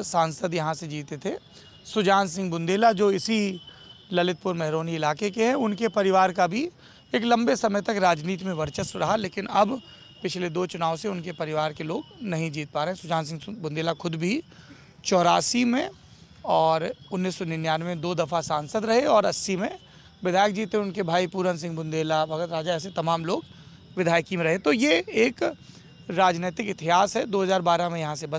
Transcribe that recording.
सांसद यहाँ से जीते थे सुजान सिंह बुंदेला जो इसी ललितपुर महरौनी इलाके के हैं उनके परिवार का भी एक लंबे समय तक राजनीति में वर्चस्व रहा लेकिन अब पिछले दो चुनाव से उनके परिवार के लोग नहीं जीत पा रहे सुजान सिंह बुंदेला खुद भी चौरासी में और उन्नीस सौ निन्यानवे दो दफ़ा सांसद रहे और अस्सी में विधायक जीते उनके भाई पूरन सिंह बुंदेला भगत राजा ऐसे तमाम लोग विधायकी में रहे तो ये एक राजनीतिक इतिहास है दो में यहाँ से बस